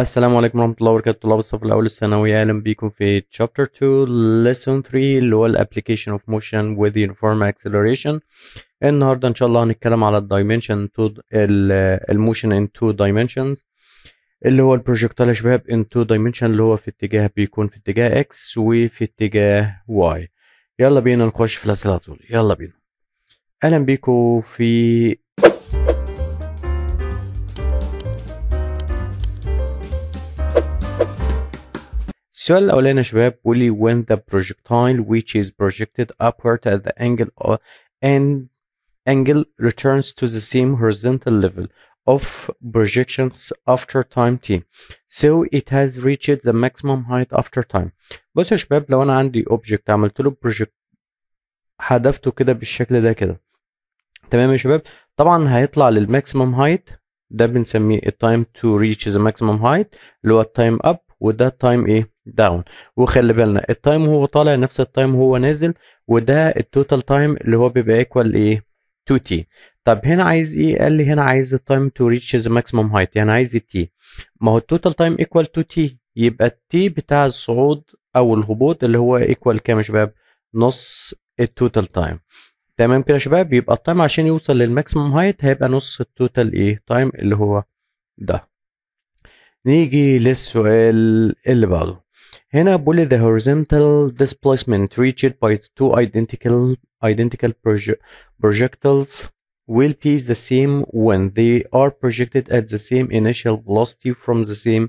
السلام عليكم ورحمة الله وبركاته طلاب الصف الأول الثانوي أهلا بيكم في Chapter 2 Lesson 3 اللي هو Application of Motion with Uniform Acceleration النهاردة إن شاء الله هنتكلم على الدايمنشن تو الموشن in two dimensions اللي هو البروجكتال يا شباب in two دايمنشن اللي هو في اتجاه بيكون في اتجاه X وفي اتجاه Y يلا بينا نخش في الأسئلة على طول يلا بينا أهلا بكم في السؤال الأولاني يا شباب when the projectile which is projected upward at the angle of, and angle returns to the same horizontal level of projections after time t so it has reached the maximum height after time بصوا يا شباب لو انا عندي object عملت له project هدفته كده بالشكل ده كده تمام يا شباب طبعا هيطلع للماكسيمم هايت ده بنسميه التايم تو ريتش ذا ماكسيمم هايت اللي هو التايم اب وده time ايه داون وخلي بالنا التايم وهو طالع نفس التايم وهو نازل وده التوتال تايم اللي هو بيبقى ايكوال ايه 2 تي طب هنا عايز ايه قال لي هنا عايز التايم تو ريتش ذا ماكسيمم هايت يعني عايز التي ما هو التوتال تايم ايكوال 2 تي يبقى التي بتاع الصعود او الهبوط اللي هو ايكوال كام يا شباب نص التوتال تايم تمام كده يا شباب يبقى التايم عشان يوصل للماكسيمم هايت هيبقى نص التوتال ايه تايم اللي هو ده نيجي للسؤال اللي بعده هنا بولي the horizontal displacement reached by two identical identical projectiles will be the same when they are projected at the same initial velocity from the same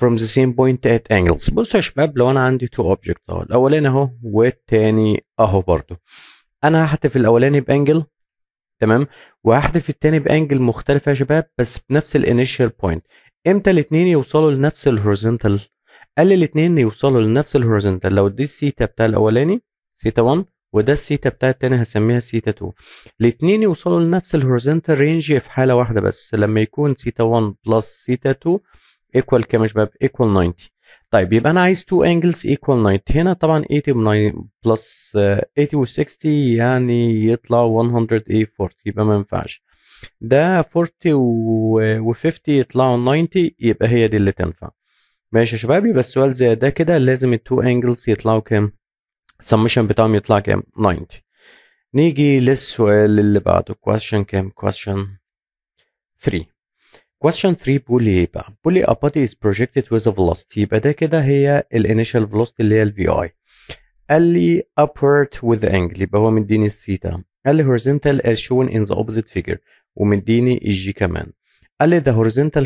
from the same point at angles بصوا يا شباب لو انا عندي two objects اهو الاولاني اهو والتاني اهو برضو انا هحتف الاولاني بانجل تمام وهحتف التاني بانجل مختلف يا شباب بس بنفس الانيشال بوينت امتى الاثنين يوصلوا لنفس الهوريزونتال قال الاثنين يوصلوا لنفس الهوريزونتال لو دي السيتا بتاع الاولاني سيتا 1 وده السيتا بتاع الثاني هسميها سيتا 2 الاثنين يوصلوا لنفس الهوريزونتال رينج في حاله واحده بس لما يكون سيتا 1 بلس سيتا 2 ايكوال كام يا شباب ايكوال 90 طيب يبقى انا عايز 2 انجلز ايكوال 90 هنا طبعا 80 بلس 80 و 60 يعني يطلع 140 يبقى ما ينفعش ده 40 و 50 آه، يطلعوا 90 يبقى هي دي اللي تنفع ماشي يا شباب يبقى السؤال زي ده كده لازم التو انجلز يطلعوا كام السمشن بتاعهم يطلع كام 90 نيجي للسؤال اللي بعده question كام question 3 question 3 بولي ايه بقى بولي إيه, a body is projected with a velocity يبقى ده كده هي الانيشال velocity اللي هي في اي قال لي upward with angle يبقى هو مديني الثيتا قال لي horizontal as shown in the opposite figure ومديني الجي كمان قال لي the horizontal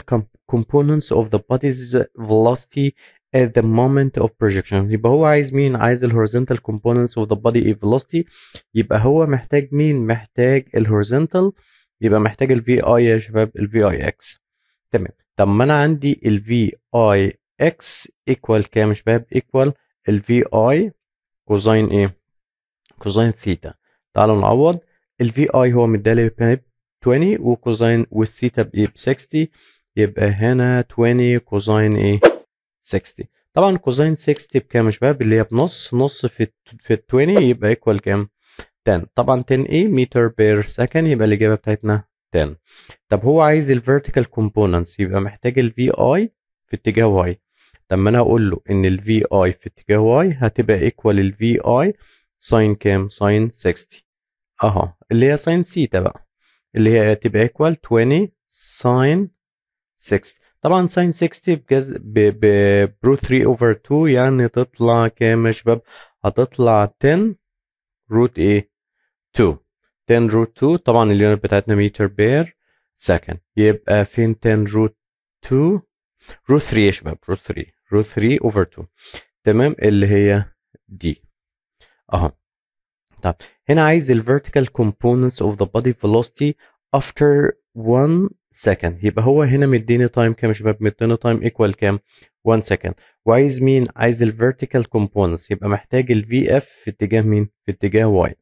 components of the body's velocity at the moment of projection يبقى هو عايز مين عايز ال horizontal components of the body velocity يبقى هو محتاج مين محتاج ال horizontal يبقى محتاج ال VI يا شباب ال VIX تمام طب ما انا عندي ال VIX equal كام يا شباب equal ال VI كوزين ايه كوزين ثيتا تعالوا نعوض ال VI هو مدالي بيب 20 وكوزين والثيتا بايه ب 60 يبقى هنا 20 كوزين ايه 60 طبعا كوزين 60 بكام يا شباب اللي هي بنص نص في في ال 20 يبقى ايكوال كام 10 طبعا 10 ايه متر بير سكند يبقى الاجابه بتاعتنا 10 طب هو عايز الفيرتيكال كومبوننتس يبقى محتاج الفي اي في اتجاه واي طب ما انا اقول له ان الفي اي في اتجاه واي هتبقى ايكوال الفي اي ساين كام ساين 60 اهو اللي هي ساين سيتا بقى اللي هي تبقى ايكوال 20 ساين 60 طبعا ساين 60 بجز برو 3 اوفر 2 يعني تطلع كام يا شباب هتطلع 10 روت ايه 2 10 روت 2 طبعا اليونت بتاعتنا متر بير سكند يبقى فين 10 روت 2 روت 3 يا شباب روت 3 روت 3 اوفر 2 تمام اللي هي دي اهو طب هنا عايز ال vertical components of the body velocity after 1 second يبقى هو هنا مديني تايم كام يا شباب مديني تايم ايكوال كام 1 second وعايز مين عايز ال vertical components يبقى محتاج ال vf في اتجاه مين في اتجاه y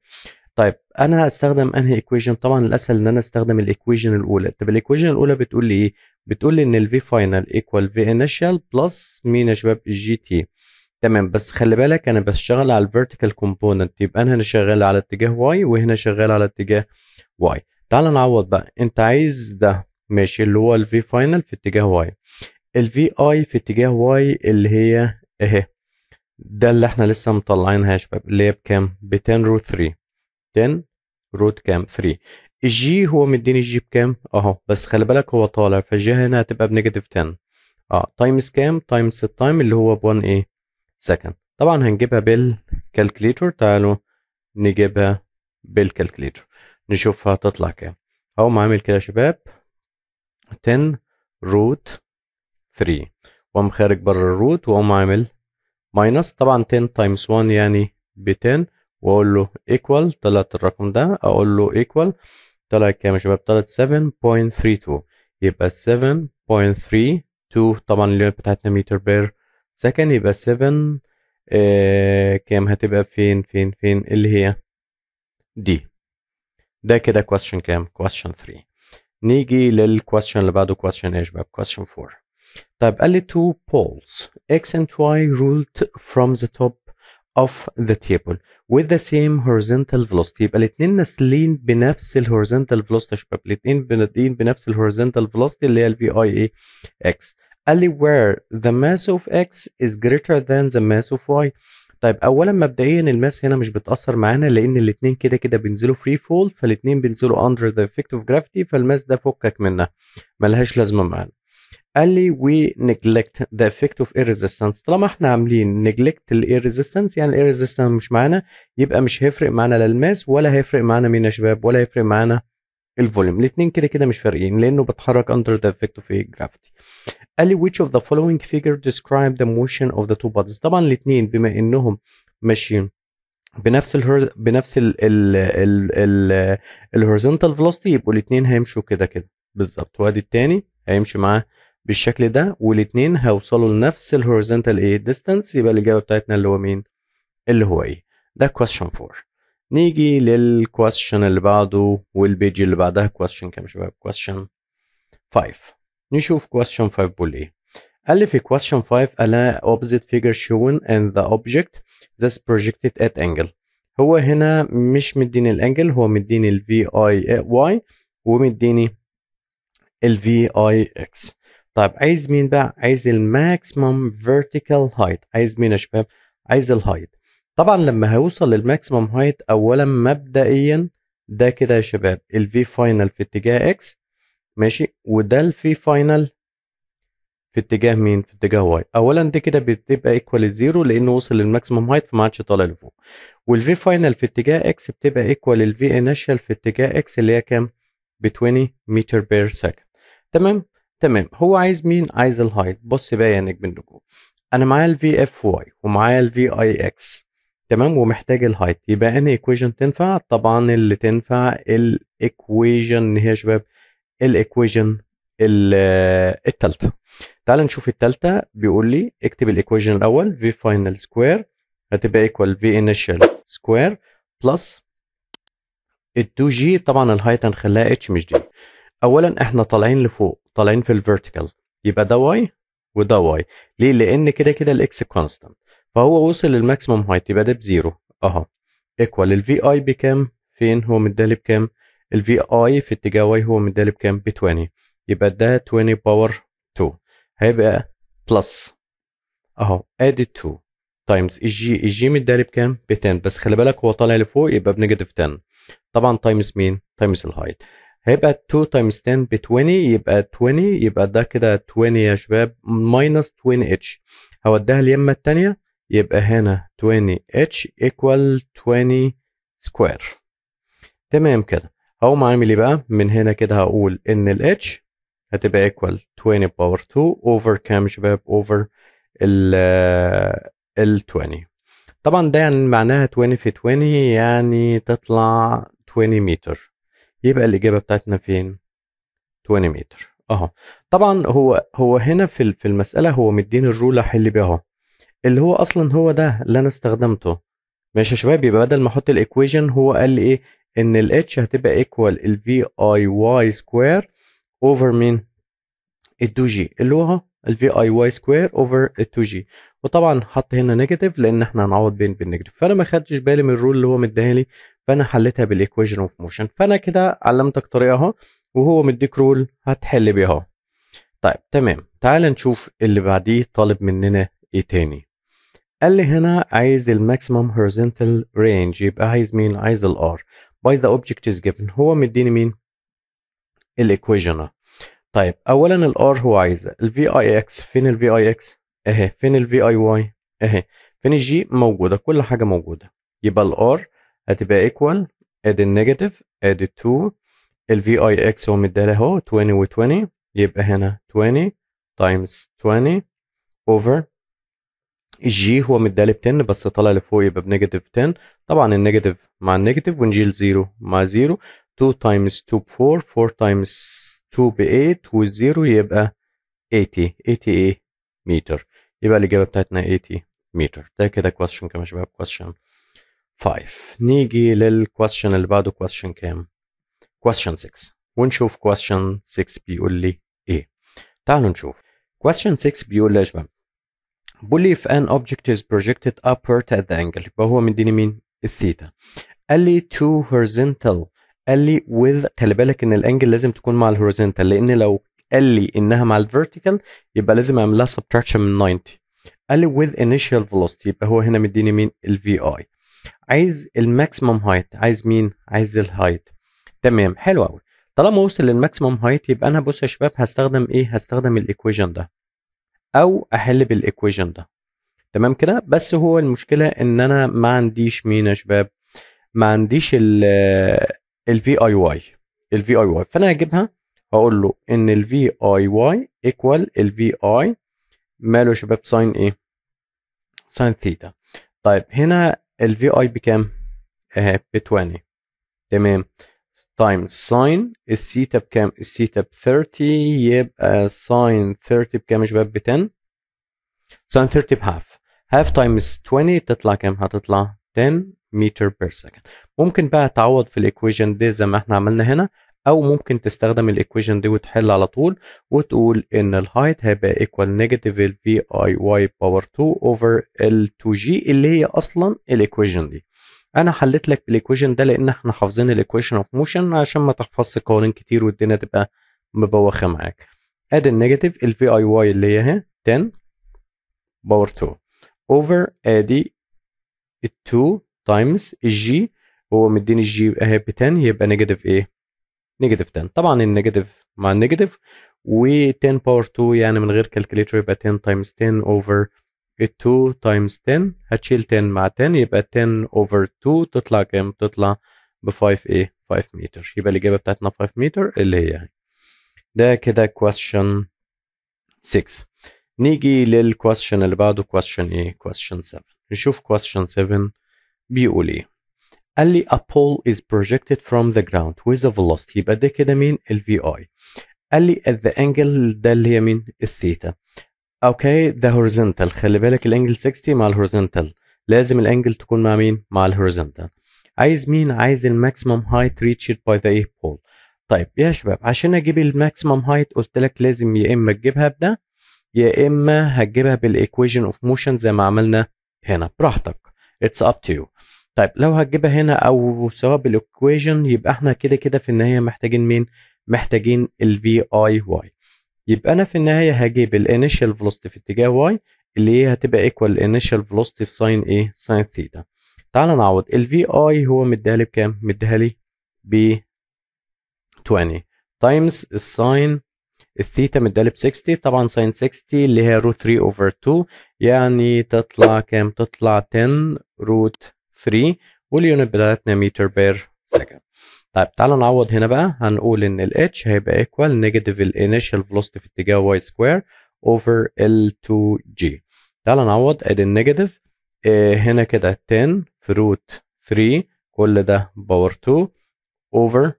طيب انا هستخدم انهي equation طبعا الاسهل ان انا استخدم equation الاولى طب equation الاولى بتقول لي ايه بتقول لي ان v final ايكوال v initial بلس مين يا شباب الجي تي تمام بس خلي بالك انا بشتغل على الفيرتيكال كومبوننت يبقى انا هنا شغال على اتجاه واي وهنا شغال على اتجاه واي تعال نعوض بقى انت عايز ده ماشي اللي هو الفي فاينل في اتجاه واي الفي اي في اتجاه واي اللي هي اهي ده اللي احنا لسه مطلعينها يا شباب اللي هي بكام ب 10 روت 3 10 روت كام 3 الجي هو مديني الجي بكام اهو بس خلي بالك هو طالع فالجي هنا هتبقى بنيجاتيف 10 اه تايمز كام تايمز التايم اللي هو ب 1 ايه سكند طبعا هنجيبها بالكالكليتور تعالوا نجيبها بالكالكليتور نشوفها تطلع كام هقوم عامل كده يا شباب 10 روت 3 واقوم خارج بره الروت واقوم عامل ماينس طبعا 10 تايمز 1 يعني ب 10 واقول له ايكوال طلعت الرقم ده اقول له ايكوال طلع كام يا شباب طلعت 7.32 يبقى 7.32 طبعا اللي بتاعتنا متر بير سكن يبقى 7 آه كام هتبقى فين فين فين اللي هي دي ده كده question كام question 3 نيجي للكويستشن اللي بعده question ايش بقى question 4 طيب قال لي two poles x and y ruled from the top of the table with the same horizontal velocity يبقى الاثنين نازلين بنفس ال horizontal velocity يا شباب الاثنين نازلين بنفس horizontal velocity اللي هي ال v i a x قال لي where the mass of x is greater than the mass of y طيب اولا مبدئيا الماس هنا مش بتاثر معانا لان الاثنين كده كده بينزلوا فري فول فالاثنين بينزلوا اندر ذا افكت اوف جرافيتي فالماس ده فكك منها ملهاش لازمه معانا قال لي وي نجلكت ذا افكت اوف اير ريزيستنس طالما احنا عاملين نجلكت الاير ريزيستنس يعني الاير ريزيستنس مش معانا يبقى مش هيفرق معانا لا الماس ولا هيفرق معانا مين يا شباب ولا هيفرق معانا الفوليوم الاثنين كده كده مش فارقين لانه بتحرك اندر ذا افكت اوف جرافيتي قال لي which of the following figure describe the motion of the two bodies طبعا الاثنين بما انهم ماشيين بنفس ال بنفس ال ال ال ال الهوريزونتال يبقوا الاثنين هيمشوا كده كده بالظبط وادي الثاني هيمشي معاه بالشكل ده والاثنين هيوصلوا لنفس الهوريزونتال ايه ديستانس يبقى الاجابه بتاعتنا اللي هو مين؟ اللي هو ايه؟ ده كويستشن 4 نيجي للكويستشن اللي بعده والبيج اللي بعدها كويستشن كام يا شباب؟ كويستشن 5 نشوف question 5 بقول ايه قال لي في question 5 انا opposite figure shown in the object that's projected at angle هو هنا مش مديني الانجل هو مديني ال في اي واي ومديني ال في اي اكس طيب عايز مين بقى عايز الماكسيمم فيرتيكال هايت عايز مين يا شباب عايز الهايت طبعا لما هيوصل للماكسيمم هايت اولا مبدئيا ده كده يا شباب ال في فاينل في اتجاه اكس ماشي وده الفي فاينل في اتجاه مين؟ في اتجاه واي اولا دي كده بتبقى ايكوال الزيرو لانه وصل للماكسيمم هايت فما عادش طالع لفوق والفي فاينل في اتجاه اكس بتبقى ايكوال الفي انيشال في اتجاه اكس اللي هي كام؟ ب 20 متر بير سكند تمام تمام هو عايز مين؟ عايز الهايت بص بقى يا نجم النجوم انا معايا الفي اف واي ومعايا الفي اي اكس تمام ومحتاج الهايت يبقى انا ايكويجن تنفع؟ طبعا اللي تنفع الايكويجن هي يا شباب الايكويجن الثالثه تعال نشوف الثالثه بيقول لي اكتب الايكويجن الاول في فاينل سكوير هتبقى ايكوال في انيشال سكوير بلس ال 2 جي طبعا الهايت هنخليها اتش مش دي اولا احنا طالعين لفوق طالعين في الفيرتيكال يبقى ده واي وده واي ليه لان كده كده الاكس كونستانت فهو وصل للماكسيمم هايت يبقى ده بزيرو اهو ايكوال الفي اي بكام فين هو مدالي بكام الفي اي في اتجاه واي هو مدالي بكام ب 20 يبقى ده 20 باور 2 هيبقى بلس اهو ادي 2 تايمز الجي الجي مدالي بكام ب 10 بس خلي بالك هو طالع لفوق يبقى بنيجاتيف 10 طبعا تايمز مين تايمز الهايت هيبقى 2 تايمز 10 ب 20 يبقى 20 يبقى ده كده 20 يا شباب ماينس 20 اتش هوديها اليمه الثانيه يبقى هنا 20 اتش ايكوال 20 سكوير تمام كده هقوم عامل ايه بقى من هنا كده هقول ان ال h هتبقى ايكوال 20 باور 2 اوفر كام شباب اوفر ال آه، ال 20 طبعا ده يعني معناها 20 في 20 يعني تطلع 20 متر يبقى الاجابه بتاعتنا فين 20 متر اهو طبعا هو هو هنا في في المساله هو مديني الرول احل بيها اهو اللي هو اصلا هو ده اللي انا استخدمته ماشي يا شباب يبقى بدل ما احط الايكويجن هو قال لي ايه ان ال h هتبقى ايكوال ال اي واي سكوير اوفر مين 2 جي اللي هو ال اي واي سكوير اوفر ال 2 جي وطبعا حط هنا نيجاتيف لان احنا هنعوض بين بالنيجاتيف فانا ما خدتش بالي من الرول اللي هو مديها لي فانا حليتها بالايكويشن اوف موشن فانا كده علمتك طريقه اهو وهو مديك رول هتحل بيها اهو طيب تمام تعال نشوف اللي بعديه طالب مننا ايه تاني قال لي هنا عايز الماكسيمم هوريزونتال رينج يبقى عايز مين عايز الار by the object is given هو مديني مين الايكويجن طيب اولا الار هو عايزه الفي اي اكس فين الفي اي اكس اهي فين الفي اي واي اهي فين الجي موجوده كل حاجه موجوده يبقى الار هتبقى ايكوال ادي النيجاتيف ادي 2 الفي اي اكس هو مديها اهو 20 و20 يبقى هنا 20 تايمز 20 اوفر الجي هو مدالي ب 10 بس طالع لفوق يبقى بنيجاتيف 10 طبعا النيجاتيف مع النيجاتيف ونجي لزيرو مع زيرو 2 تايمز 2 ب 4 4 تايمز 2 ب 8 والزيرو يبقى 80 80 متر يبقى الإجابة بتاعتنا 80 متر ده كده كويستشن كام يا شباب كويستشن 5 نيجي للكويستشن اللي بعده كويستشن كام كويستشن 6 ونشوف كويستشن 6 بيقول لي ايه تعالوا نشوف كويستشن 6 بيقول لي يا شباب بيقول لي if an object is projected upward at the angle يبقى هو مديني مين؟ الثيتا قال لي to horizontal قال لي with خلي بالك ان الانجل لازم تكون مع الهوريزونتال لان لو قال لي انها مع الفيرتيكال يبقى لازم اعمل لها سبتراكشن من 90 قال لي with initial velocity يبقى هو هنا مديني مين؟ ال VI عايز الماكسيمم هايت عايز مين؟ عايز الهايت تمام حلو قوي طالما وصل للماكسيمم هايت يبقى انا بص يا شباب هستخدم ايه؟ هستخدم الايكويجن ده او احل بالايكويشن ده تمام كده بس هو المشكله ان انا ما عنديش مين يا شباب ما عنديش ال الفي اي واي الفي اي واي فانا هجيبها واقول له ان الفي اي واي ايكوال الفي اي ماله يا شباب ساين ايه ساين ثيتا طيب هنا الفي اي بكام اهي ب 20 تمام تايمز ساين الثيتا بكام الثيتا ب 30 يبقى ساين 30 بكام يا شباب ب 10 ساين 30 بهاف هاف تايمز 20 تطلع كام هتطلع 10 متر بير سكند ممكن بقى تعوض في الايكويشن دي زي ما احنا عملنا هنا او ممكن تستخدم الايكويشن دي وتحل على طول وتقول ان الهايت هيبقى ايكوال نيجاتيف بي اي واي باور 2 اوفر ال 2 جي اللي هي اصلا الايكويشن دي انا حليت لك الايكويشن ده لان احنا حافظين الايكويشن اوف موشن عشان ما تحفظش قوانين كتير والدنيا تبقى مبوخه معاك ادي النيجاتيف الفي اي واي اللي هي اهي 10 باور 2 اوفر ادي ال 2 تايمز الجي هو مديني الجي اهي ب 10 يبقى نيجاتيف ايه؟ نيجاتيف 10 طبعا النيجاتيف مع النيجاتيف و 10 باور 2 يعني من غير كالكليتر يبقى 10 تايمز 10 اوفر 2 تايمز 10 هتشيل 10 مع 10 يبقى 10 اوفر 2 تطلع كام؟ تطلع ب 5 ايه؟ 5 متر يبقى الإجابة بتاعتنا 5 متر اللي هي يعني. ده كده question 6 نيجي للكويشن اللي بعده كويشن ايه؟ كويشن 7 نشوف كويشن 7 بيقول ايه؟ قال لي a pole is projected from the ground with a velocity يبقى ده كده مين؟ ال VI قال لي at the angle ده اللي هي مين؟ الثيتا اوكي ده هورزنتال خلي بالك الانجل 60 مع الهورزنتال لازم الانجل تكون مع مين مع الهورزنتال عايز مين عايز الماكسيمم هايت ريتشد باي ذا ايه بول طيب يا شباب عشان اجيب الماكسيمم هايت قلت لك لازم يا اما تجيبها بده يا اما هتجيبها بالايكويشن اوف موشن زي ما عملنا هنا براحتك اتس اب تو يو طيب لو هتجيبها هنا او سواء بالايكويشن يبقى احنا كده كده في النهايه محتاجين مين محتاجين الفي اي واي يبقى انا في النهايه هجيب الانيشال فيلوسيتي في اتجاه واي اللي هي هتبقى ايكوال الانيشال فيلوسيتي في ساين ايه ساين ثيتا تعال نعوض الفي اي هو مديها لي بكام مديها لي ب 20 تايمز الساين الثيتا مديها لي ب 60 طبعا ساين 60 اللي هي روت 3 اوفر 2 يعني تطلع كام تطلع 10 روت 3 واليونت بتاعتنا متر بير سكند طيب تعالى نعوض هنا بقى هنقول ان ال h هيبقى ايكوال نيجاتيف الانيشال فيلوسيتي في اتجاه واي سكوير اوفر ال 2 جي تعالى نعوض ادي النيجاتيف آه، هنا كده 10 في روت 3 كل ده باور 2 اوفر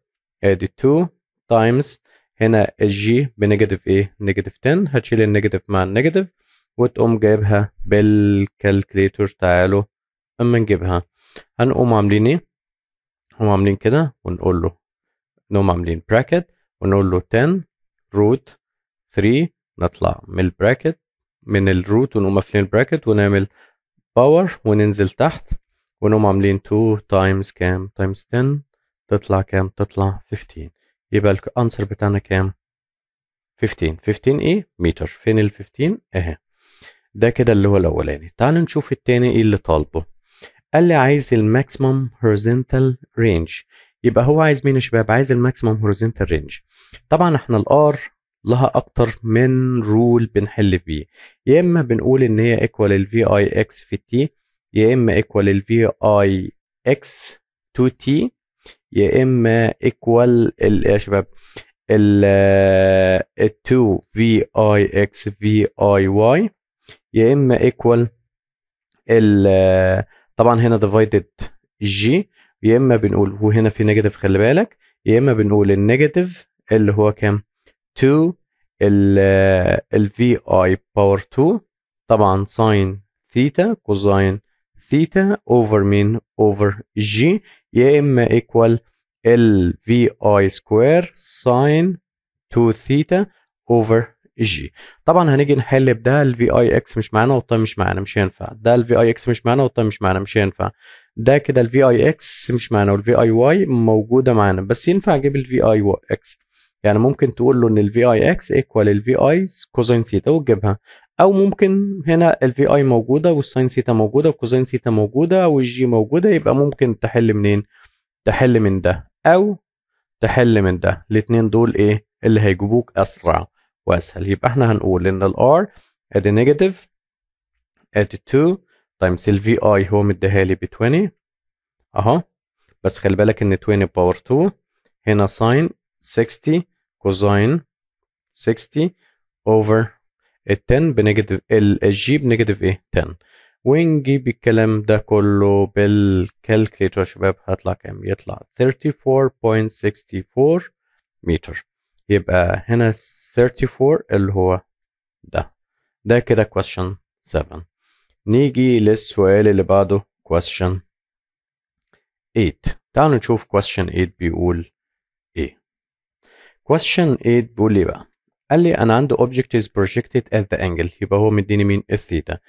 ادي 2 تايمز هنا ال g بنيجاتيف ايه؟ نيجاتيف 10 هتشيل النيجاتيف مع النيجاتيف وتقوم جايبها بالكالكليتور تعالوا اما نجيبها هنقوم عاملين ايه؟ هم عاملين كده ونقول له انهم عاملين براكت ونقول له 10 روت 3 نطلع من البراكت من الروت ونقوم قافلين البراكت ونعمل باور وننزل تحت ونقوم عاملين 2 تايمز كام تايمز 10 تطلع كام تطلع 15 يبقى الانسر بتاعنا كام 15 15 ايه متر فين ال 15 اهي ده كده اللي هو الاولاني تعال نشوف التاني ايه اللي طالبه قال لي عايز الماكسيمم هوريزنتال رينج يبقى هو عايز مين يا شباب عايز الماكسيمم هوريزنتال رينج طبعا احنا الار لها اكتر من رول بنحل فيه يا اما بنقول ان هي ايكوال الفي اي اكس في تي يا اما ايكوال الفي اي اكس 2 تي يا اما ايكوال يا شباب ال 2 في اي اكس في اي واي يا اما ايكوال ال طبعا هنا ديفايدد جي يا اما بنقول وهنا في نيجاتيف خلي بالك يا اما بنقول النيجاتيف اللي هو كام 2 ال في اي باور 2 طبعا ساين ثيتا كوزاين ثيتا اوفر مين اوفر جي يا اما ايكوال ال في اي سكوير ساين 2 ثيتا اوفر اجي طبعا هنيجي نحل بده الفي اي اكس مش معانا والتايم مش معانا مش هينفع ده الفي اي اكس مش معانا والتايم مش معانا مش هينفع ده كده الفي اي اكس مش معانا والفي اي واي موجوده معانا بس ينفع اجيب الفي اي اكس يعني ممكن تقول له ان الفي اي اكس ايكوال الفي اي كوزين ثيتا وتجيبها او ممكن هنا الفي اي موجوده والساين ثيتا موجوده والكوزين ثيتا موجوده والجي موجوده يبقى ممكن تحل منين تحل من ده او تحل من ده الاثنين دول ايه اللي هيجيبوك اسرع واسهل يبقى احنا هنقول ان r ادي نيجاتيف ادي 2 تايمز الفي اي هو مديها لي ب 20 اهو بس خلي بالك ان 20 باور 2 هنا ساين 60 كوزاين 60 اوفر ال 10 بنيجاتيف G بنيجاتيف ايه 10 ونجيب الكلام ده كله بالكالكليتر يا شباب هيطلع كام يطلع 34.64 متر يبقى هنا 34 اللي هو ده ده كده question 7 نيجي للسؤال اللي بعده question 8 تعالوا نشوف question 8 بيقول ايه question 8 بيقول لي بقى قال لي انا عندي object is projected at the angle يبقى هو مديني مين الثيتا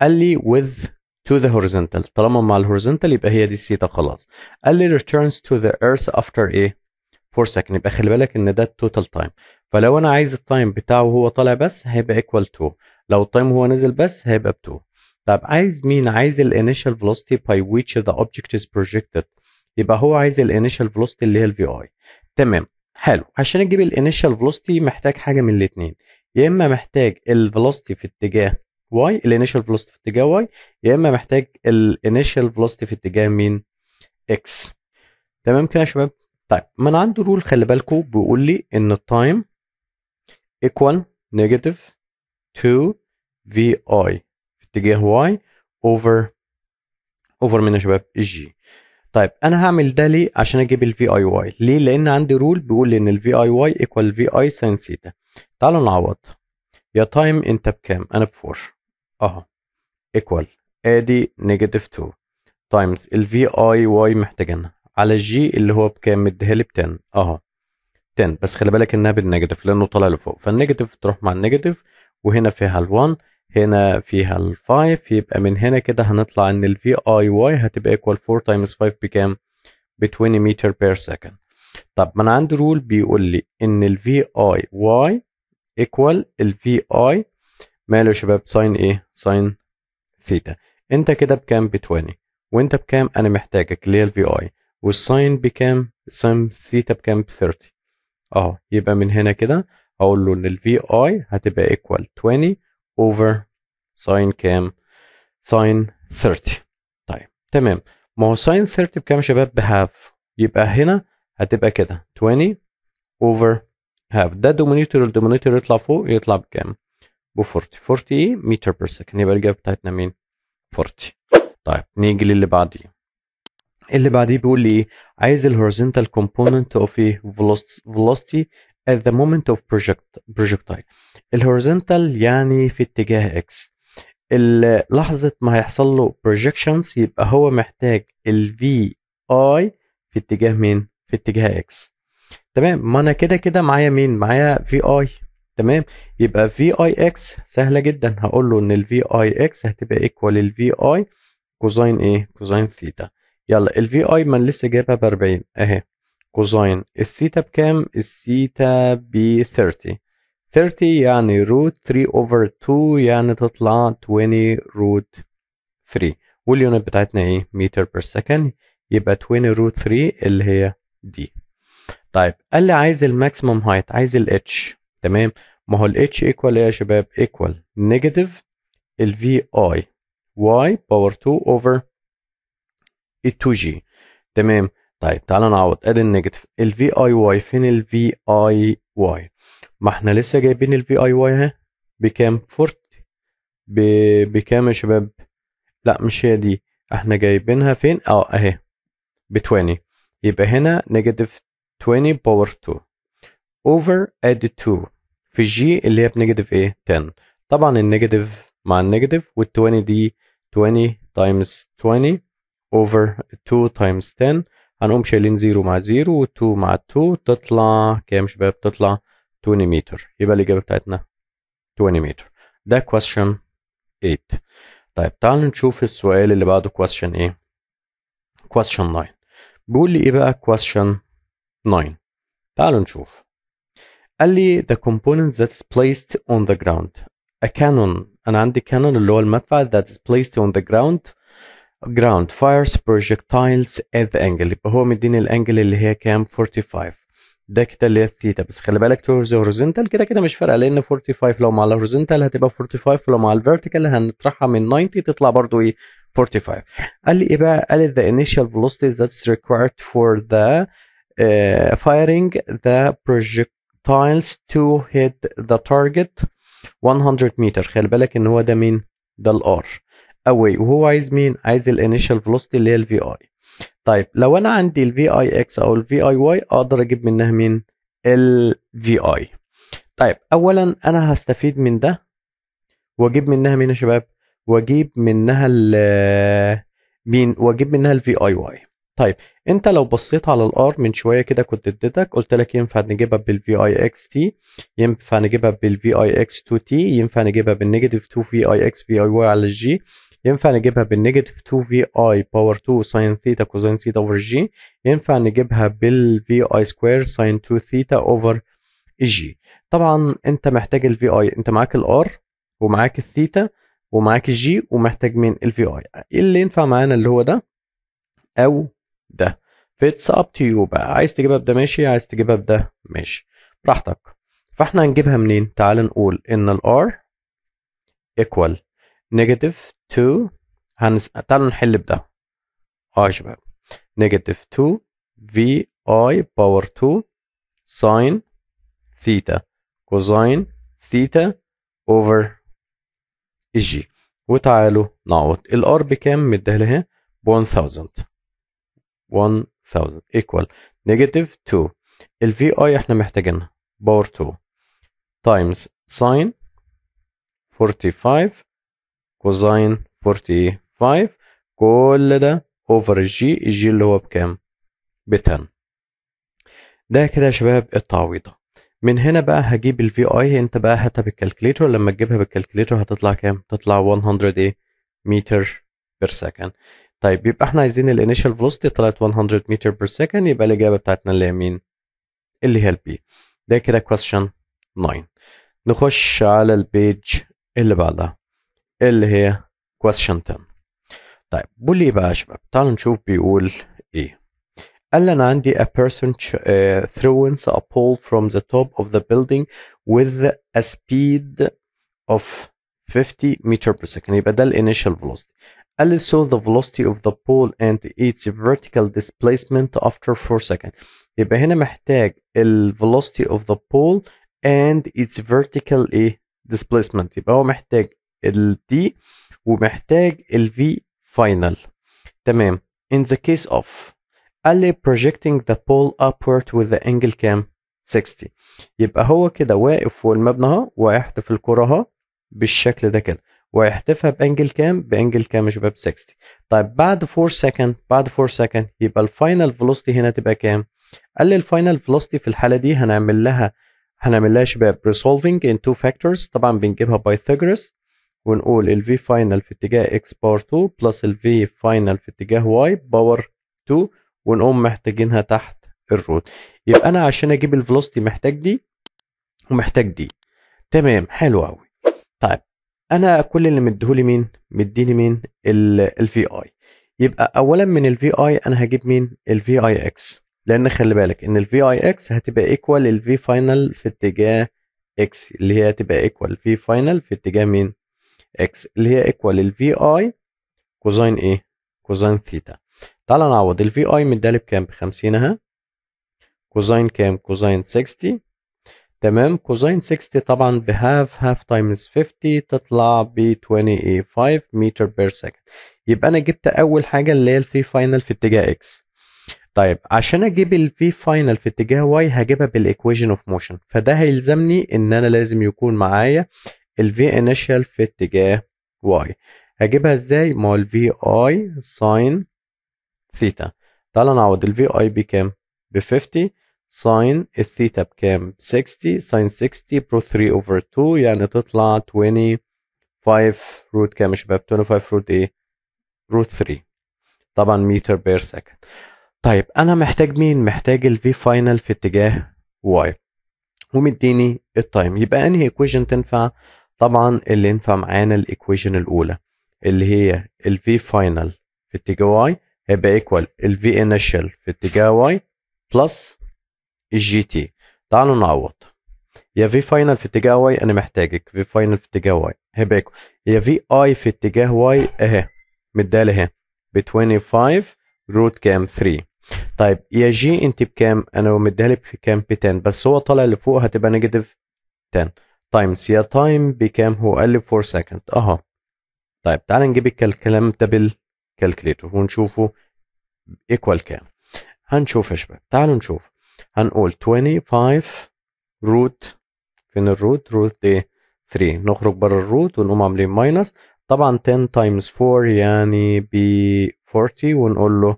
قال لي with to the horizontal طالما مع الهوريزونتال يبقى هي دي الثيتا خلاص قال لي returns to the earth after ايه 4 سكند يبقى خلي بالك ان ده التوتال تايم فلو انا عايز التايم بتاعه وهو طالع بس هيبقى ايكوال 2 لو التايم هو نزل بس هيبقى ب 2 طب عايز مين عايز الانيشال فيلوسيتي باي ويتش ذا اوبجكت از بروجكتد يبقى هو عايز الانيشال فيلوسيتي اللي هي الفي اي تمام حلو عشان اجيب الانيشال فيلوسيتي محتاج حاجه من الاثنين يا اما محتاج الفيلوسيتي في اتجاه واي الانيشال فيلوسيتي في اتجاه واي يا اما محتاج الانيشال فيلوسيتي في اتجاه مين اكس تمام كده يا شباب طيب من عنده رول خلي بالكو بيقول لي ان التايم ايكوال نيجاتيف 2 في اي في اتجاه واي اوفر اوفر من يا شباب الجي طيب انا هعمل ده ليه عشان اجيب الفي اي واي ليه لان عندي رول بيقول لي ان الفي اي واي ايكوال في اي ساين ثيتا تعالوا نعوض يا تايم انت بكام انا بفور اهو ايكوال ادي نيجاتيف 2 تايمز الفي اي واي محتاجينها على الجي اللي هو بكام مديها لي ب 10 اهو 10 بس خلي بالك انها بالنيجاتيف لانه طالع لفوق فالنيجاتيف تروح مع النيجاتيف وهنا فيها ال1 هنا فيها ال5 يبقى من هنا كده هنطلع ان ال في اي واي هتبقى ايكوال 4 تايمز 5 بكام ب 20 متر بير سكند طب ما انا عندي رول بيقول لي ان ال في اي واي ايكوال ال في اي ماله يا شباب ساين ايه ساين ثيتا انت كده بكام ب 20 وانت بكام انا محتاجك اللي هي ال في اي والساين بكام الساين ثيتا بكام ب 30 اه يبقى من هنا كده اقول له ان الفي اي هتبقى ايكوال 20 اوفر ساين كام ساين 30 طيب تمام ما هو ساين 30 بكام يا شباب بهاف يبقى هنا هتبقى كده 20 اوفر هاف ده دومينيتور الدومينيتور يطلع فوق يطلع بكام ب 40 40 متر بير سكند يبقى الاجابه بتاعتنا مين 40 طيب نيجي للي بعديه اللي بعديه بيقول لي عايز الهورزنتال كومبوننت اوف velocity at the moment of project projectile الهورزنتال يعني في اتجاه اكس لحظة ما هيحصل له projections يبقى هو محتاج ال VI في اتجاه مين؟ في اتجاه اكس تمام ما انا كده كده معايا مين؟ معايا في اي تمام يبقى في اي اكس سهلة جدا هقول له ان ال في اي اكس هتبقى ايكوال ال في اي كوزين ايه؟ كوزين ثيتا يلا الفي اي ما انا لسه جايبها ب 40 اهي كوزاين الثيتا بكام الثيتا ب 30 30 يعني روت 3 اوفر 2 يعني تطلع 20 روت 3 واليونت بتاعتنا ايه متر بير سكند يبقى 20 روت 3 اللي هي دي طيب قال لي عايز الماكسيمم هايت عايز الاتش تمام ما هو الاتش ايكوال ايه يا شباب ايكوال نيجاتيف الفي اي واي باور 2 اوفر 2 جي تمام طيب تعالى نعوض ادي النيجاتيف في اي واي فين في اي واي ما احنا لسه جايبين في اي واي اهي بكام 40 ب... بكام يا شباب لا مش هي دي احنا جايبينها فين اه اهي ب 20 يبقى هنا نيجاتيف 20 باور 2 اوفر اد 2 في جي اللي هي بنيجاتيف ايه 10 طبعا النيجاتيف مع النيجاتيف وال 20 دي 20 تايمز 20 over 2 times 10 هنقوم شايلين 0 مع 0 و 2 مع 2 تطلع كام شباب تطلع 20 متر يبقى الإجابة بتاعتنا 20 متر ده question 8 طيب تعالوا نشوف السؤال اللي بعده question ايه question 9 بيقول لي ايه بقى question 9 تعالوا نشوف قال لي the component that is placed on the ground a cannon انا عندي cannon اللي هو المدفع that is placed on the ground ground fires projectiles at the angle يبقى هو مديني الانجل اللي هي كام 45 ده كده اللي هي الثيتا بس خلي بالك تورز هوريزونتال كده كده مش فارقه لان 45 لو مع الهوريزونتال هتبقى 45 ولو مع الفيرتيكال هنطرحها من 90 تطلع برضو ايه 45 قال لي ايه بقى قال لي the initial velocity that's required for the uh, firing the projectiles to hit the target 100 متر خلي بالك ان هو ده مين ده الار اواي وهو عايز مين عايز الانيشال فيلوسيتي اللي هي الفي اي طيب لو انا عندي الفي اي اكس او الفي اي واي اقدر اجيب منها مين الفي اي طيب اولا انا هستفيد من ده واجيب منها مين يا شباب واجيب منها ال مين واجيب منها الفي اي واي طيب انت لو بصيت على الار من شويه كده كنت اديتك قلت لك ينفع نجيبها بالفي اي اكس تي ينفع نجيبها بالفي اي اكس 2 تي ينفع نجيبها بالنيجاتيف 2 في اي اكس في اي واي على الجي ينفع نجيبها بالنيجاتيف 2 في اي باور 2 ساين ثيتا كوزين ثيتا اوفر جي ينفع نجيبها بالفي اي سكوير ساين 2 ثيتا اوفر جي طبعا انت محتاج الفي اي انت معاك الار ومعاك الثيتا ومعاك الجي ومحتاج مين الفي اي اللي ينفع معانا اللي هو ده او ده فيتس اب تو يو بقى عايز تجيبها بده ماشي عايز تجيبها بده ماشي براحتك فاحنا هنجيبها منين تعال نقول ان الار ايكوال نيجاتيف 2 هنس... تعالوا نحل بده اه يا شباب نيجاتيف 2 في اي باور 2 ساين ثيتا كوزاين ثيتا اوفر جي وتعالوا نعوض الار بكام مديها لها 1000 1000 ايكوال نيجاتيف 2 الفي اي احنا محتاجينها باور 2 تايمز ساين 45 كوزاين 45 كل ده اوفر الجي الجي اللي هو بكام ب 10 ده كده يا شباب التعويضه من هنا بقى هجيب الفي اي انت بقى هات بالكالكليتور لما تجيبها بالكالكليتور هتطلع كام تطلع 100 ايه متر بير سكند طيب يبقى احنا عايزين الانيشال فيلوسيتي طلعت 100 متر بير سكند يبقى الاجابه بتاعتنا اللي هي مين اللي هي البي ده كده كويستشن 9 نخش على البيج اللي بعدها اللي هي question 10 طيب بيقول لي بقى يا شباب تعالوا نشوف بيقول ايه قال لي انا عندي a person uh, throws a pole from the top of the building with a speed of 50 meter per second يبقى ده الانيشال velocity قال لي so the velocity of the pole and its vertical displacement after 4 seconds يبقى هنا محتاج ال velocity of the pole and its vertical ايه displacement يبقى هو محتاج الدي ومحتاج الفي فاينل تمام in the case of قال لي projecting the pole upward with the angle كام 60 يبقى هو كده واقف فوق المبنى اهو ويحتف الكرة اهو بالشكل ده كده ويحتفها بانجل كام بانجل كام يا شباب 60 طيب بعد 4 سكند بعد 4 سكند يبقى الفاينل فيلوستي هنا تبقى كام قال لي الفاينل فيلوستي في الحالة دي هنعمل لها هنعمل لها يا شباب resolving in two factors طبعا بنجيبها بايثاغورس ونقول V فاينل في اتجاه اكس باور 2 بلس V فاينل في اتجاه واي باور 2 ونقوم محتاجينها تحت الروت يبقى انا عشان اجيب الفلوستي محتاج دي ومحتاج دي تمام حلو قوي طيب انا كل اللي مديهولي مين مديني مين الفي اي يبقى اولا من الفي اي انا هجيب مين الفي اي اكس لان خلي بالك ان الفي اي اكس هتبقى ايكوال الفي فاينل في اتجاه اكس اللي هي هتبقى ايكوال V فاينل في اتجاه مين اكس اللي هي ايكوال الفي اي كوزين ايه كوزين ثيتا تعال نعوض الفي اي مدالي بكام ب 50 اهي كوزين كام كوزين 60 تمام كوزين 60 طبعا بهاف هاف تايمز 50 تطلع ب 25 متر بير سكند يبقى انا جبت اول حاجه اللي هي الفي فاينل في اتجاه اكس طيب عشان اجيب الفي فاينل في اتجاه واي هجيبها بالايكويشن اوف موشن فده هيلزمني ان انا لازم يكون معايا V انيشال في اتجاه واي هجيبها ازاي ما هو VI اي ساين ثيتا تعال نعوض الفي اي بكام ب 50 ساين الثيتا بكام 60 ساين 60 برو 3 اوفر 2 يعني تطلع 25 روت كام يا شباب 25 روت ايه روت 3 طبعا متر بير سكند طيب انا محتاج مين محتاج الفي final في اتجاه واي ومديني التايم يبقى انهي ايكويشن تنفع طبعا اللي ينفع معانا الايكويشن الاولى اللي هي الفي فاينل في اتجاه واي هيبقى ايكوال الفي انيشال في اتجاه واي بلس الجي تي تعالوا نعوض يا في فاينل في اتجاه واي انا محتاجك في فاينل في اتجاه واي هيبقى ايكوال يا في اي في اتجاه واي اهي مدالي اهي ب 25 روت كام 3 طيب يا جي انت بكام انا مديها لك بكام ب 10 بس هو طالع لفوق هتبقى نيجاتيف 10 تايمز يا تايم بكام هو قال لي 4 سكند اها طيب تعال نجيب الكلام ده كالكليتور ونشوفه ايكوال كام هنشوف يا شباب تعالوا نشوف هنقول 25 روت فين الروت روت دي 3 نخرج بره الروت ونقوم عاملين ماينس طبعا 10 تايمز 4 يعني ب 40 ونقول له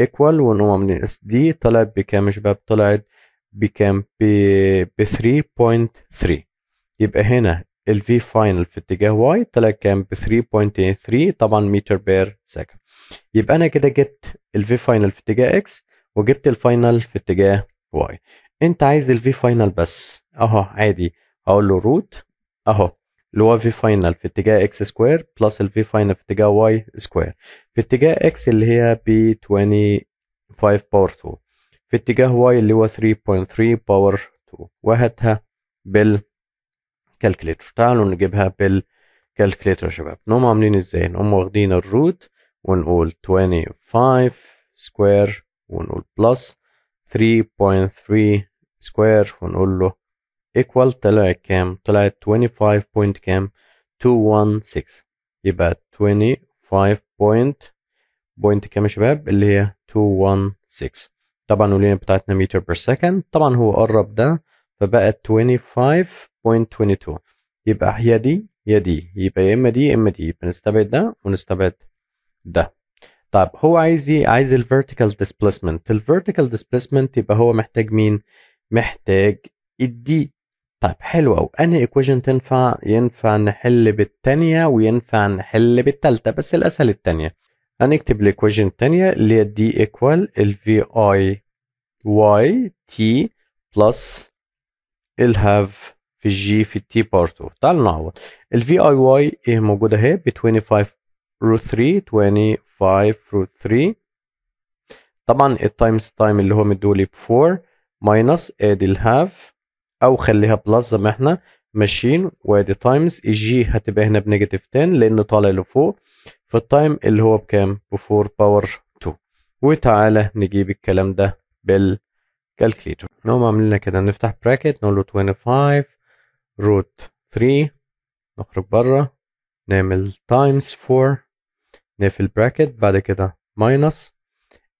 ايكوال ونقوم عاملين اس دي طلعت بكام يا شباب طلعت بكام ب 3.3 يبقى هنا الفي فاينل في اتجاه واي طلع كام ب 3.3 طبعا متر بير سكند يبقى انا كده جبت الفي فاينل في اتجاه اكس وجبت الفاينل في اتجاه واي انت عايز الفي فاينل بس اهو عادي هقول له روت اهو اللي هو في فاينل في اتجاه اكس سكوير بلس الفي فاينل في اتجاه واي سكوير في اتجاه اكس اللي هي ب 25 باور 2 في اتجاه واي اللي هو 3.3 باور 2 وهاتها بال بالكالكليتر تعالوا نجيبها بالكالكليتر يا شباب نقوم عاملين ازاي نقوم واخدين الروت ونقول 25 سكوير ونقول بلس 3.3 سكوير ونقول له ايكوال طلع كام طلعت 25 بوينت كام 216 يبقى 25 بوينت بوينت كام يا شباب اللي هي 216 طبعا ولين بتاعتنا متر بير سكند طبعا هو قرب ده فبقت 25 0.22 يبقى هي دي يا دي يبقى يا اما دي يا اما دي يبقى نستبعد ده ونستبعد ده طب هو عايز ايه عايز ال vertical displacement ال vertical displacement يبقى هو محتاج مين محتاج الدي طيب حلو او انهي ايكويشن تنفع ينفع نحل بالثانيه وينفع نحل بالثالثه بس الاسهل الثانيه هنكتب الايكويشن الثانيه اللي هي دي ايكوال في اي واي تي بلس الهاف في الجي في التي بارت تعال نعوض الفي اي واي ايه موجوده اهي ب 25 روت 3 25 روت 3 طبعا التايمز تايم اللي هو مدولي ب 4 ماينس ادي الهاف او خليها بلس زي ما احنا ماشيين وادي تايمز الجي هتبقى هنا بنيجاتيف 10 لان طالع لفوق في التايم اللي هو بكام ب 4 باور 2 وتعالى نجيب الكلام ده بالكالكليتر نقوم عاملين كده نفتح براكت نقول له 25 root 3 نخرج بره نعمل times 4 نقفل bracket بعد كده minus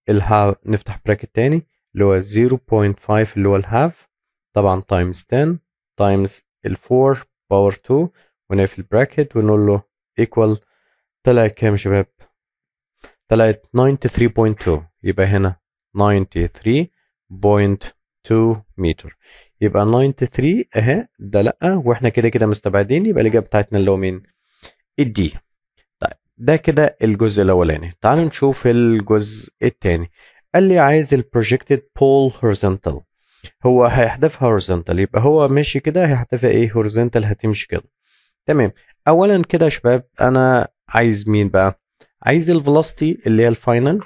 الها نفتح bracket تاني اللي هو 0.5 اللي هو الهاف طبعا times 10 times ال 4 باور 2 ونقفل bracket ونقول له equal طلع كام شباب؟ طلعت 93.2 يبقى هنا 93.2 2 متر يبقى 93 اهي ده لا واحنا كده كده مستبعدين يبقى الاجابه بتاعتنا اللي هو مين؟ الدي طيب ده كده الجزء الاولاني تعالوا نشوف الجزء الثاني قال لي عايز البروجكتد بول هورزنتال هو هيحذفها هورزنتال يبقى هو ماشي كده هيحذفها ايه هورزنتال هتمشي كده تمام اولا كده يا شباب انا عايز مين بقى عايز الفلاستي اللي هي الفاينل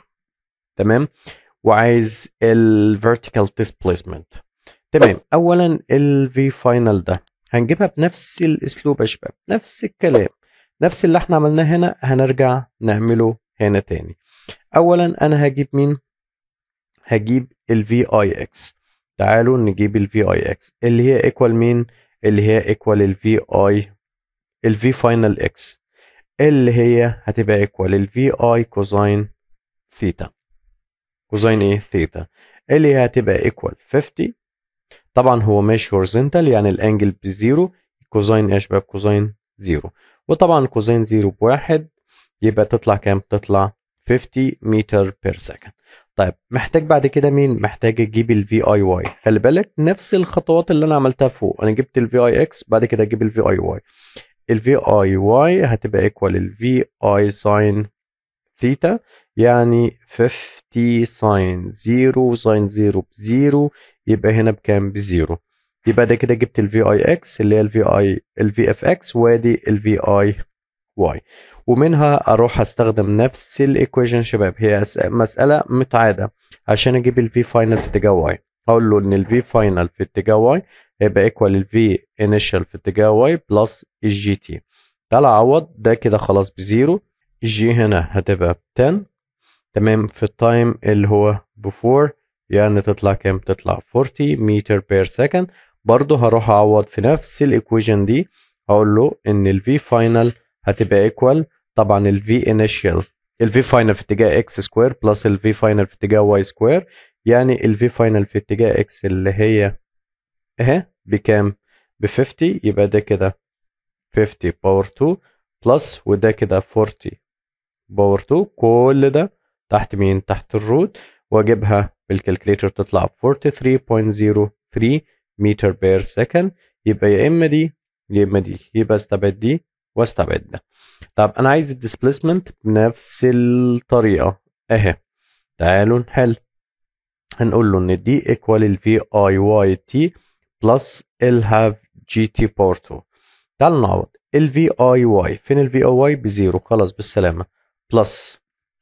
تمام وعايز vertical displacement تمام اولا v final ده هنجيبها بنفس الاسلوب يا شباب نفس الكلام نفس اللي احنا عملناه هنا هنرجع نعمله هنا تاني اولا انا هجيب مين هجيب v i x تعالوا نجيب v i x اللي هي ايكوال مين اللي هي ايكوال v i ال v final x اللي هي هتبقى ايكوال v i cosine ثيتا كوزين ايه ثيتا اللي هتبقى ايكوال 50 طبعا هو ماشي هورزنتال يعني الانجل بزيرو كوزين ايه شباب كوزين زيرو وطبعا كوزين زيرو بواحد يبقى تطلع كام تطلع 50 متر بير سكند طيب محتاج بعد كده مين محتاج اجيب الفي اي واي خلي بالك نفس الخطوات اللي انا عملتها فوق انا جبت الفي اي اكس بعد كده اجيب الفي اي واي الفي اي واي هتبقى ايكوال الفي اي ساين ثيتا يعني 50 ساين 0 ساين 0 ب 0 يبقى هنا بكام ب 0 يبقى ده كده جبت الفي اي اكس اللي هي الفي اي الفي اف اكس وادي الفي اي واي ومنها اروح استخدم نفس الايكويشن شباب هي مساله متعاده عشان اجيب الفي فاينل في اتجاه واي اقول له ان الفي فاينل في اتجاه واي هيبقى ايكوال الفي انيشال في اتجاه واي بلس الجي تي تعالى اعوض ده كده خلاص بزيرو جي هنا هتبقى 10 تمام في التايم اللي هو بفور يعني تطلع كام تطلع 40 متر بير سكند برضه هروح اعوض في نفس الايكويشن دي هقول له ان الفي فاينل هتبقى ايكوال طبعا الفي انيشال الفي فاينل في اتجاه اكس سكوير بلس الفي فاينل في اتجاه واي سكوير يعني الفي فاينل في اتجاه اكس اللي هي اهي بكام ب 50 يبقى ده كده 50 باور 2 بلس وده كده 40 باور 2 كل ده تحت مين تحت الروت واجيبها بالكالكليتر تطلع 43.03 متر بير سكند يبقى يا اما دي يا اما دي يبقى استبعد دي واستبعد ده طب انا عايز الديسبيسمنت بنفس الطريقه اهي تعالوا نحل هنقول له ان دي ايكوال ال في اي واي تي بلس ال هاف جي تي باور 2 تعالوا نعوض ال في اي واي فين ال في اي واي بزيرو خلاص بالسلامه بلس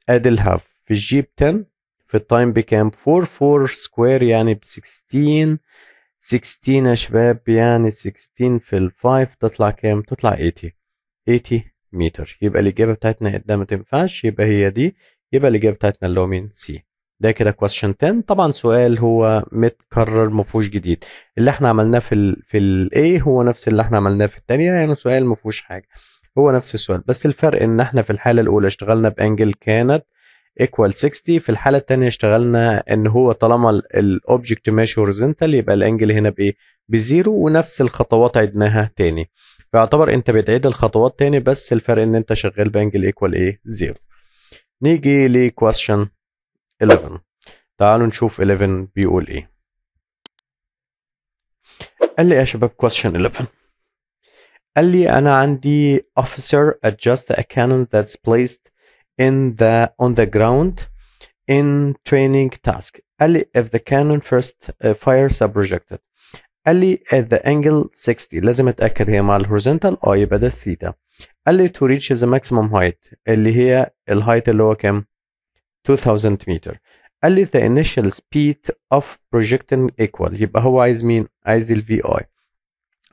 اد الهاف في الجيب 10 في التايم بكام 4 4 سكوير يعني ب 16 16 يا شباب يعني 16 في ال 5 تطلع كام تطلع 80 80 متر يبقى الاجابه بتاعتنا ده ما تنفعش يبقى هي دي يبقى الاجابه بتاعتنا اللي هو مين سي ده كده كويستشن 10 طبعا سؤال هو متكرر ما فيهوش جديد اللي احنا عملناه في الـ في الاي هو نفس اللي احنا عملناه في الثانيه يعني سؤال ما فيهوش حاجه هو نفس السؤال بس الفرق ان احنا في الحاله الاولى اشتغلنا بانجل كانت ايكوال 60 في الحاله الثانيه اشتغلنا ان هو طالما الاوبجكت ماشي هوريزونتال يبقى الانجل هنا بايه بزيرو ونفس الخطوات عدناها تاني فيعتبر انت بتعيد الخطوات تاني بس الفرق ان انت شغال بانجل ايكوال ايه زيرو نيجي لكويشن 11 تعالوا نشوف 11 بيقول ايه قال لي يا شباب كويشن 11 قال لي انا عندي officer adjust a cannon that's placed in the on the ground in training task قال لي if the cannon first uh, fires a projected قال لي at the angle 60 لازم اتاكد هي مع الهوريزونتال او يبقى ده الثيتا قال لي to reach the maximum height اللي هي الهايت اللي هو كام 2000 متر قال لي the initial speed of projecting equal يبقى هو عايز مين عايز ال VI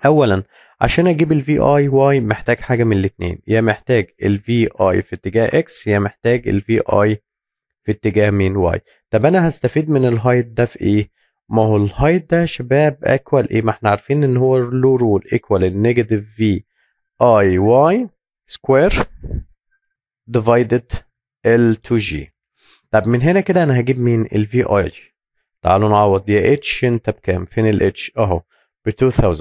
اولا عشان اجيب الفي اي واي محتاج حاجه من الاثنين يا محتاج الفي اي في اتجاه اكس يا محتاج الفي اي في اتجاه مين واي طب انا هستفيد من الهايت ده في ايه ما هو الهايت ده شباب ايكوال ايه ما احنا عارفين ان هو له رول ايكوال النيجاتيف في اي واي سكوير ديفايدد ال 2 جي طب من هنا كده انا هجيب مين الفي اي تعالوا نعوض يا اتش انت بكام فين الاتش اهو ب 2000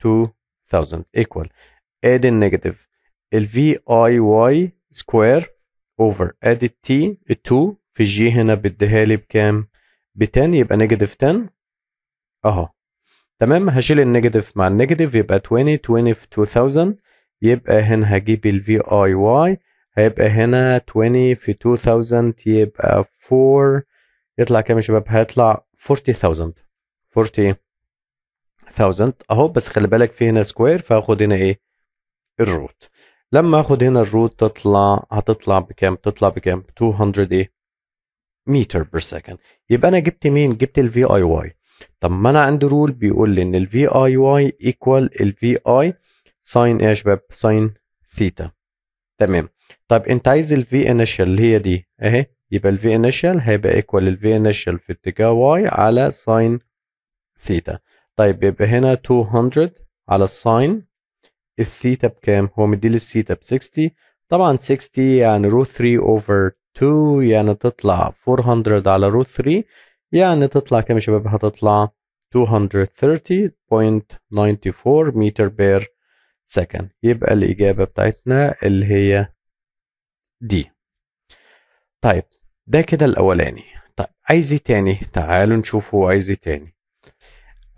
2 1000 equal ادي النيجاتيف الفي اي واي سكوير اوفر ادي تي 2 في الجي هنا بديها لي بكام؟ ب 10 يبقى نيجاتيف 10 اهو تمام هشيل النيجاتيف مع النيجاتيف يبقى 20 20 في 2000 يبقى هنا هجيب الفي اي واي هيبقى هنا 20 في 2000 يبقى 4 يطلع كام يا شباب هيطلع 40000 40 1000 اهو بس خلي بالك في هنا سكوير فاخد هنا ايه الروت لما اخد هنا الروت تطلع هتطلع بكام تطلع بكام 200 ايه متر بير سكند يبقى انا جبت مين جبت الفي اي واي طب ما انا عندي رول بيقول لي ان الفي اي واي ايكوال الفي اي ساين ايه يا شباب ساين ثيتا تمام طب انت عايز الفي انيشال اللي هي دي اهي يبقى الفي انيشال هيبقى ايكوال الفي انيشال في اتجاه واي على ساين ثيتا طيب يبقى هنا 200 على الساين الثيتا بكام؟ هو مديلي الثيتا ب 60 طبعا 60 يعني روت 3 اوفر 2 يعني تطلع 400 على روت 3 يعني تطلع كام يا شباب؟ هتطلع 230.94 متر بير سكند يبقى الإجابة بتاعتنا اللي هي دي طيب ده كده الأولاني طيب عايز ايه تاني؟ تعالوا نشوف هو عايز ايه تاني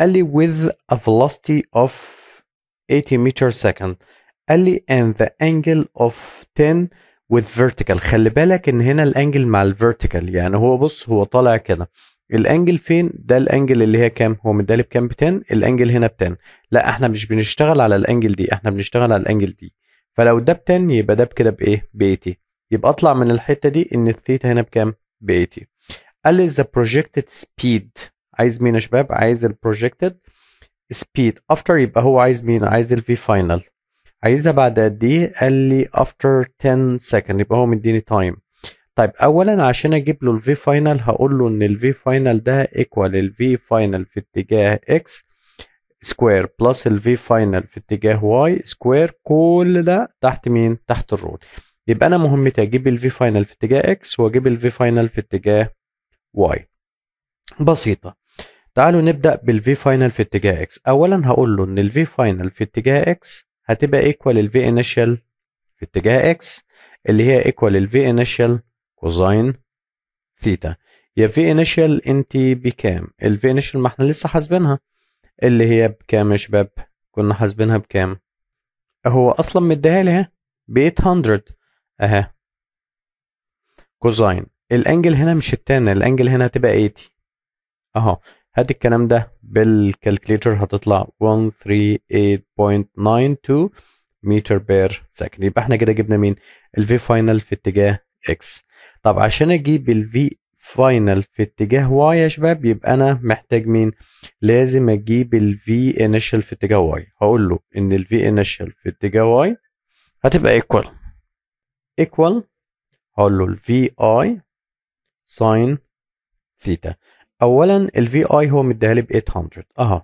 قال لي with a velocity of 80 meter second قال لي and the angle of 10 with vertical خلي بالك ان هنا الانجل مع الفيرتيكال يعني هو بص هو طالع كده الانجل فين ده الانجل اللي هي كام هو مدالي بكام ب 10 الانجل هنا ب 10 لا احنا مش بنشتغل على الانجل دي احنا بنشتغل على الانجل دي فلو ده ب 10 يبقى ده بكده بايه ب 80 يبقى اطلع من الحته دي ان الثيتا هنا بكام ب 80 قال لي the projected speed عايز مين يا شباب عايز البروجكتد سبيد افتر يبقى هو عايز مين عايز الفي فاينل عايزها بعد قد ايه قال لي افتر 10 سكند يبقى هو مديني تايم طيب اولا عشان اجيب له الفي فاينل هقول له ان الفي فاينل ده ايكوال الفي فاينل في اتجاه اكس سكوير بلس الفي فاينل في اتجاه واي سكوير كل ده تحت مين تحت الرول يبقى انا مهمتي اجيب الفي فاينل في اتجاه اكس واجيب الفي فاينل في اتجاه واي بسيطه تعالوا نبدأ بالفي فاينل في اتجاه اكس اولا هقول له ان الفي فاينل في اتجاه اكس هتبقى ايكوال للفي انيشال في اتجاه اكس اللي هي ايكوال للفي انيشال كوزاين ثيتا يا في انيشال انت بكام الفي انيشال ما احنا لسه حاسبينها اللي هي بكام يا شباب كنا حاسبينها بكام هو اصلا مديها لي اهي ب 800 اهي كوزاين الانجل هنا مش التاني الانجل هنا هتبقى 80 اهو هات الكلام ده بالكالكليتر هتطلع 138.92 متر بير سكند يبقى احنا كده جبنا مين الفي فاينل في اتجاه اكس طب عشان اجيب الفي فاينل في اتجاه واي يا شباب يبقى انا محتاج مين لازم اجيب الفي انيشال في اتجاه واي هقول له ان الفي انيشال في اتجاه واي هتبقى ايكوال ايكوال هقول له الفي اي ساين ثيتا اولا الفي اي هو مديها لي ب 800 اهو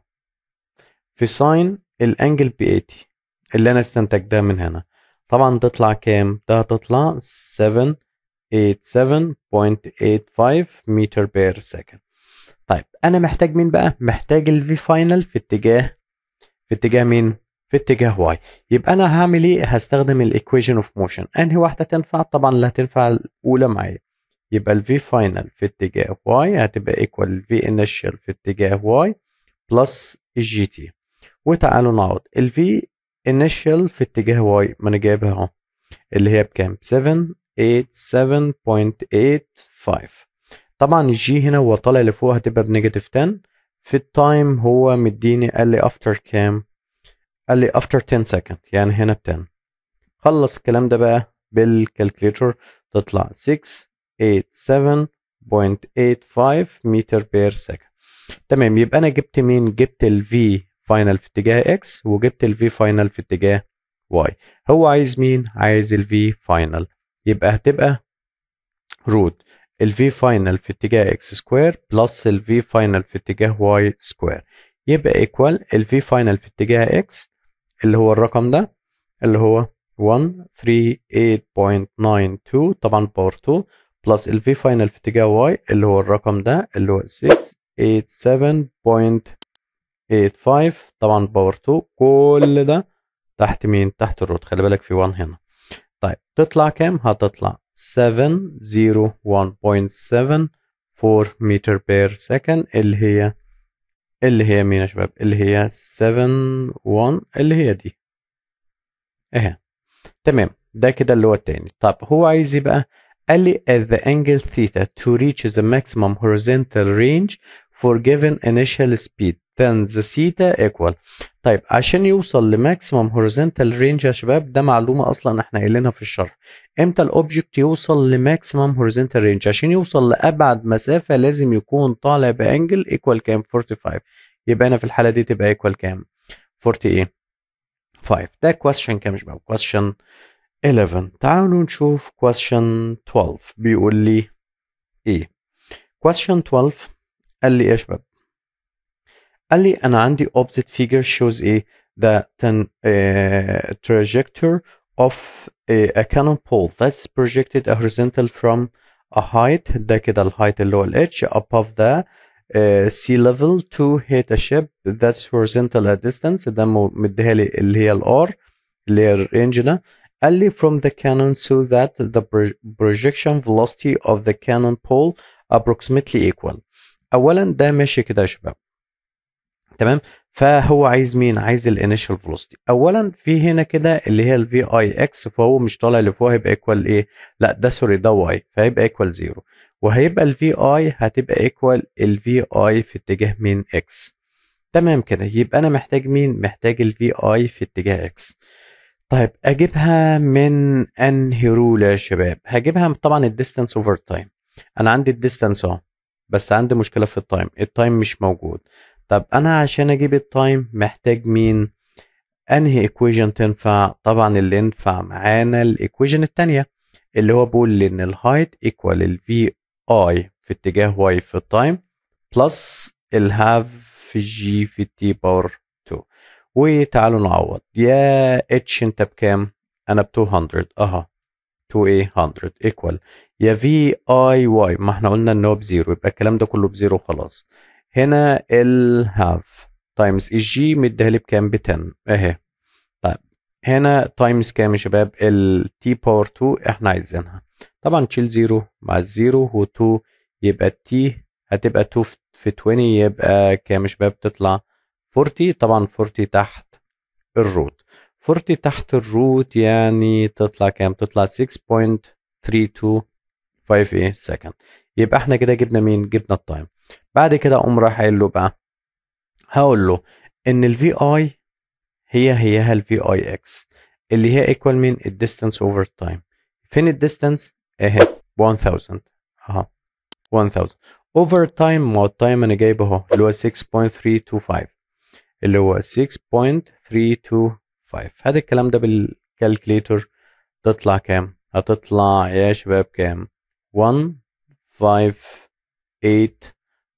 في ساين الانجل ب 80 اللي انا ده من هنا طبعا تطلع كام ده هتطلع 787.85 متر بير سكند طيب انا محتاج مين بقى محتاج الفي فاينل في اتجاه في اتجاه مين في اتجاه واي يبقى انا هعمل ايه هستخدم الايكويشن اوف موشن انهي واحده تنفع طبعا اللي هتنفع الاولى معايا يبقى V final في اتجاه واي هتبقى ايكوال V انيشال في اتجاه واي بلس ال تي وتعالوا نعوض V انيشال في اتجاه واي ما انا جايبها اهو اللي هي بكام 787.85 طبعا G هنا هو طالع لفوق هتبقى بنيجاتيف 10 في التايم هو مديني قال لي افتر كام قال لي افتر 10 سكند يعني هنا ب 10 خلص الكلام ده بقى بالكالكليتر تطلع 6 87.85 متر بير سكند تمام يبقى انا جبت مين جبت v فاينل في اتجاه اكس وجبت v فاينل في اتجاه واي هو عايز مين عايز v فاينل يبقى هتبقى روت v فاينل في اتجاه اكس سكوير بلس v فاينل في اتجاه واي سكوير يبقى ايكوال v فاينل في اتجاه اكس اللي هو الرقم ده اللي هو 138.92 طبعا باور 2 بلس ال v فاينل في اتجاه واي اللي هو الرقم ده اللي هو 687.85 طبعا باور 2 كل ده تحت مين تحت الروت خلي بالك في 1 هنا طيب تطلع كام هتطلع 701.74 متر بير سكند اللي هي اللي هي مين يا شباب اللي هي 71 اللي هي دي اهي تمام ده كده اللي هو التاني طب هو عايز ايه بقى قال لي at the angle theta to reach the maximum horizontal range for given initial speed then the theta equal طيب عشان يوصل لماكسيمم هوريزونتال رينج يا شباب ده معلومه اصلا احنا قايلينها في الشرح امتى الاوبجكت يوصل لماكسيمم هوريزونتال رينج عشان يوصل لابعد مسافه لازم يكون طالع بانجل ايكوال كام 45 يبقى انا في الحاله دي تبقى ايكوال كام 48 5 ده كويشن كام يا شباب question... 11 تعالوا نشوف question 12 بيقول لي ايه question 12 قال لي Ali يا شباب قال لي انا عندي opposite figure shows a the ten, uh, trajectory of a, a cannon pole that's projected horizontal from a height ده كده الهايت اللي هو ال h above the uh, sea level to hit a ship that's horizontal at distance ده مديها لي اللي هي ال r اللي هي ده قال لي from the cannon so that the projection velocity of the cannon pole approximately equal اولا ده ماشي كده يا شباب تمام فهو عايز مين عايز الانيشال فيلوسيتي اولا في هنا كده اللي هي الفي اي اكس فهو مش طالع لفوق هيبقى ايكوال ايه لا ده سوري ده واي فهيبقى ايكوال زيرو وهيبقى الفي اي هتبقى ايكوال الفي اي في اتجاه مين اكس تمام كده يبقى انا محتاج مين محتاج الفي اي في اتجاه اكس طيب اجيبها من انهي رول يا شباب هجيبها طبعا الديستانس اوفر تايم انا عندي الديستانس اه بس عندي مشكله في التايم التايم مش موجود طب انا عشان اجيب التايم محتاج مين انهي ايكويجن تنفع طبعا اللي ينفع معانا الايكويجن الثانيه اللي هو بقول ان الهايت ايكوال الفي اي في اتجاه واي في التايم بلس الهاف في جي في تي باور وتعالوا نعوض يا اتش انت بكام انا ب 200 اها 2a100 ايكوال يا في اي واي ما احنا قلنا ان هو بزيرو يبقى الكلام ده كله بزيرو خلاص هنا ال هاف تايمز اي جي مديها لي بكام ب 10 اهي طيب هنا تايمز كام يا شباب ال تي باور 2 احنا عايزينها طبعا تشيل زيرو مع الزيرو و 2 يبقى تي هتبقى 2 في 20 يبقى كام يا شباب تطلع 40 طبعا 40 تحت الروت 40 تحت الروت يعني تطلع كام تطلع 6.3258 سكند يبقى احنا كده جبنا مين جبنا التايم بعد كده اقوم رايح قايل له بقى هقول له ان الفي اي هي هيها الفي اي اكس اللي هي ايكوال مين الديستانس اوفر تايم فين الديستانس اهي 1000 اهو 1000 اوفر تايم ما هو التايم انا جايبه اهو اللي هو 6.325 اللي هو 6.325 هذا الكلام ده بالكالكليتر تطلع كام هتطلع يا شباب كام 158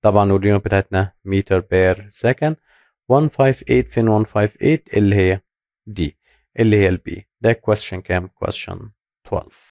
طبعا واليونت بتاعتنا متر بير سكند 158 فين 158 اللي هي دي اللي هي البي ده كويستشن كام كويستشن 12